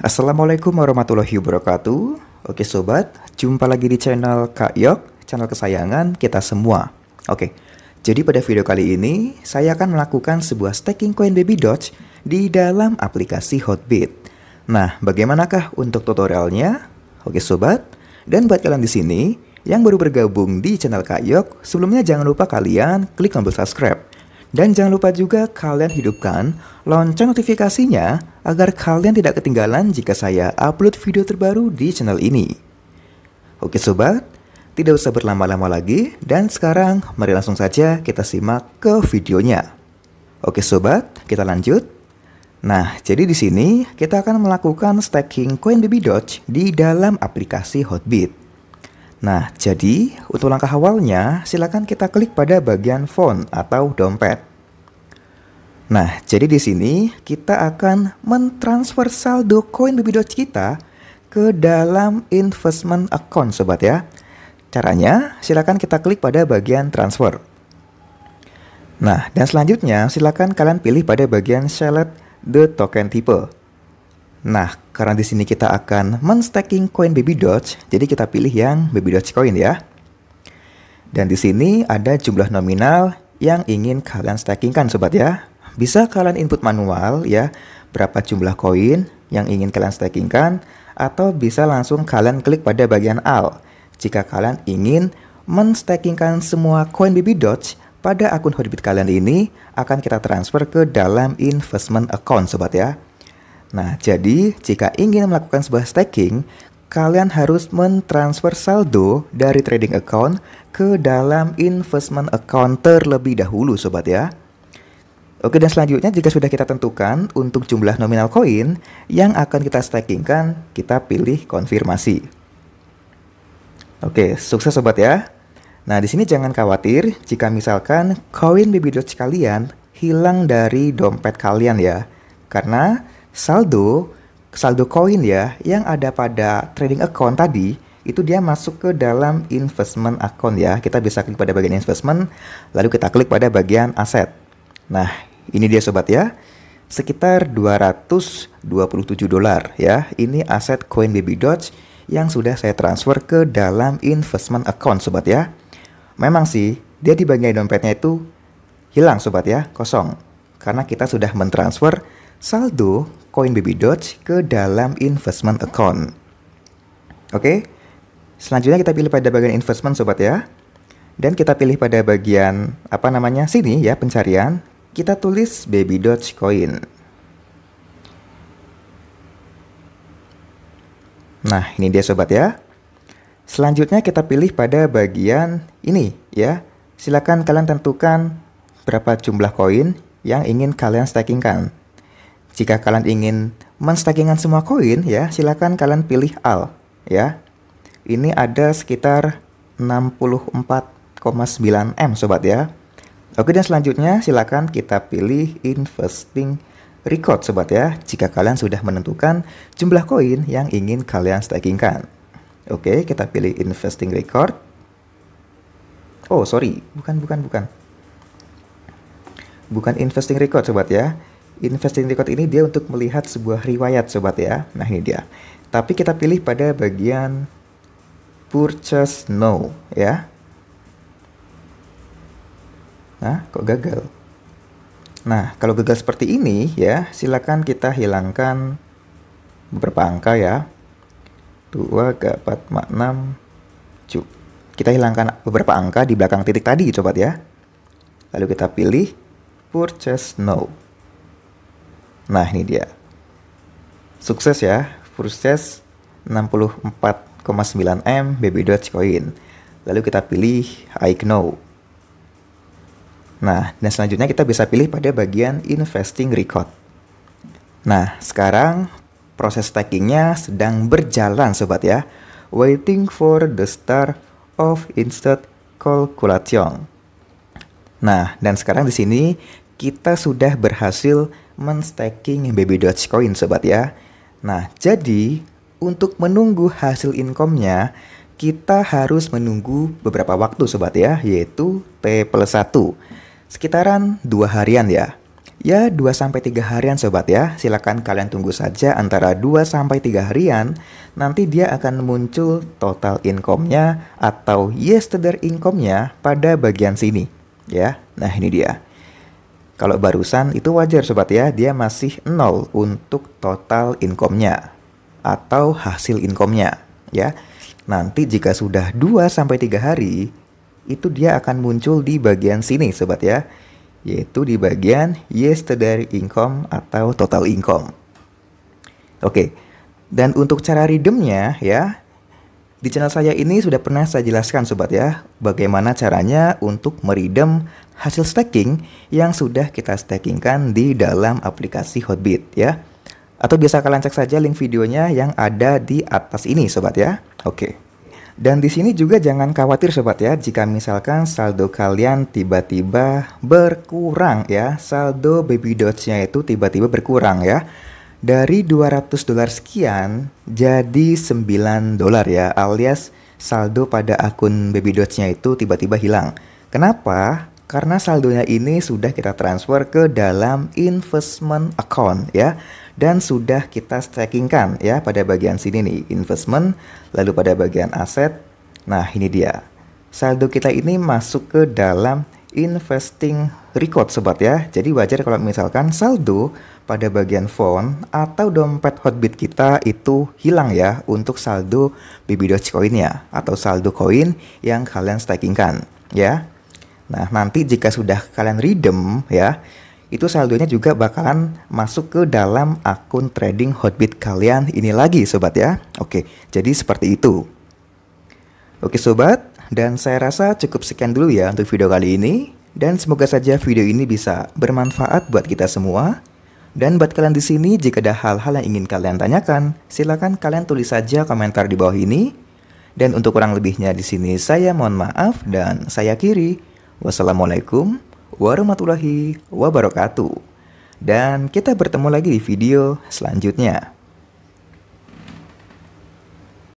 Assalamualaikum warahmatullahi wabarakatuh Oke sobat, jumpa lagi di channel Kak Yok, channel kesayangan kita semua Oke, jadi pada video kali ini saya akan melakukan sebuah staking coin baby dodge di dalam aplikasi Hotbit Nah, bagaimanakah untuk tutorialnya? Oke sobat, dan buat kalian di sini yang baru bergabung di channel Kak Yok, sebelumnya jangan lupa kalian klik tombol subscribe dan jangan lupa juga kalian hidupkan lonceng notifikasinya agar kalian tidak ketinggalan jika saya upload video terbaru di channel ini. Oke sobat, tidak usah berlama-lama lagi dan sekarang mari langsung saja kita simak ke videonya. Oke sobat, kita lanjut. Nah, jadi di sini kita akan melakukan staking baby Doge di dalam aplikasi Hotbit. Nah, jadi untuk langkah awalnya, silakan kita klik pada bagian font atau dompet. Nah, jadi di sini kita akan mentransfer saldo koin BBDOT kita ke dalam investment account sobat ya. Caranya, silakan kita klik pada bagian transfer. Nah, dan selanjutnya silakan kalian pilih pada bagian select the token tipe. Nah, karena di sini kita akan menstaking koin Baby Doge, jadi kita pilih yang Baby Doge coin ya. Dan di sini ada jumlah nominal yang ingin kalian stakingkan sobat ya. Bisa kalian input manual ya, berapa jumlah koin yang ingin kalian stakingkan, atau bisa langsung kalian klik pada bagian all jika kalian ingin menstakingkan semua koin BB Doge pada akun Hotbit kalian ini akan kita transfer ke dalam investment account sobat ya. Nah, jadi jika ingin melakukan sebuah staking, kalian harus mentransfer saldo dari trading account ke dalam investment account terlebih dahulu sobat ya. Oke dan selanjutnya jika sudah kita tentukan untuk jumlah nominal koin yang akan kita stakingkan, kita pilih konfirmasi. Oke, sukses sobat ya. Nah, di sini jangan khawatir jika misalkan koin BB kalian hilang dari dompet kalian ya. Karena saldo saldo koin ya yang ada pada trading account tadi itu dia masuk ke dalam investment account ya. Kita bisa klik pada bagian investment, lalu kita klik pada bagian aset. Nah, ini dia sobat ya. Sekitar 227 dolar ya. Ini aset Coin Baby Doge yang sudah saya transfer ke dalam investment account sobat ya. Memang sih, dia di bagian dompetnya itu hilang sobat ya, kosong. Karena kita sudah mentransfer saldo Coin Baby Doge ke dalam investment account. Oke. Selanjutnya kita pilih pada bagian investment sobat ya. Dan kita pilih pada bagian apa namanya? sini ya, pencarian. Kita tulis baby coin. Nah, ini dia sobat ya. Selanjutnya kita pilih pada bagian ini ya. Silakan kalian tentukan berapa jumlah koin yang ingin kalian stakingkan. Jika kalian ingin menstakingkan semua koin ya, silakan kalian pilih all ya. Ini ada sekitar 64,9 M sobat ya. Oke dan selanjutnya silakan kita pilih investing record sobat ya jika kalian sudah menentukan jumlah koin yang ingin kalian stakingkan. Oke, kita pilih investing record. Oh, sorry, bukan bukan bukan. Bukan investing record sobat ya. Investing record ini dia untuk melihat sebuah riwayat sobat ya. Nah, ini dia. Tapi kita pilih pada bagian purchase No, ya. Nah, kok gagal? Nah, kalau gagal seperti ini ya, silakan kita hilangkan beberapa angka ya. 2, 3, 4, 6, cu. Kita hilangkan beberapa angka di belakang titik tadi, coba ya. Lalu kita pilih purchase now. Nah, ini dia. Sukses ya, purchase 64,9M BB coin Lalu kita pilih I know. Nah, dan selanjutnya kita bisa pilih pada bagian Investing Record. Nah, sekarang proses stackingnya sedang berjalan sobat ya. Waiting for the start of instant calculation. Nah, dan sekarang di sini kita sudah berhasil men stacking BB Dogecoin sobat ya. Nah, jadi untuk menunggu hasil income-nya, kita harus menunggu beberapa waktu sobat ya, yaitu T plus 1. Sekitaran dua harian ya. Ya 2 sampai 3 harian sobat ya. Silakan kalian tunggu saja antara 2 sampai 3 harian nanti dia akan muncul total income-nya atau yesterday income-nya pada bagian sini ya. Nah, ini dia. Kalau barusan itu wajar sobat ya, dia masih nol untuk total income-nya atau hasil income-nya ya. Nanti jika sudah 2 sampai 3 hari, itu dia akan muncul di bagian sini sobat ya, yaitu di bagian yesterday income atau total income. Oke, dan untuk cara redeemnya ya, di channel saya ini sudah pernah saya jelaskan sobat ya, bagaimana caranya untuk meredem hasil staking yang sudah kita stakingkan di dalam aplikasi Hotbit ya. Atau bisa kalian cek saja link videonya yang ada di atas ini sobat ya. Oke. Okay. Dan di sini juga jangan khawatir sobat ya jika misalkan saldo kalian tiba-tiba berkurang ya. Saldo baby doge-nya itu tiba-tiba berkurang ya. Dari 200 dolar sekian jadi 9 dolar ya alias saldo pada akun baby doge-nya itu tiba-tiba hilang. Kenapa? Karena saldonya ini sudah kita transfer ke dalam investment account ya dan sudah kita stackingkan ya pada bagian sini nih investment lalu pada bagian aset. Nah, ini dia. Saldo kita ini masuk ke dalam investing record sobat ya. Jadi wajar kalau misalkan saldo pada bagian phone atau dompet hotbit kita itu hilang ya untuk saldo BB dogecoin ya atau saldo koin yang kalian stakingkan ya. Nah, nanti jika sudah kalian redeem ya, itu saldonya juga bakalan masuk ke dalam akun trading hotbit kalian ini lagi sobat ya. Oke, jadi seperti itu. Oke sobat, dan saya rasa cukup sekian dulu ya untuk video kali ini. Dan semoga saja video ini bisa bermanfaat buat kita semua. Dan buat kalian di sini, jika ada hal-hal yang ingin kalian tanyakan, silakan kalian tulis saja komentar di bawah ini. Dan untuk kurang lebihnya di sini saya mohon maaf dan saya kiri. Wassalamualaikum warahmatullahi wabarakatuh. Dan kita bertemu lagi di video selanjutnya.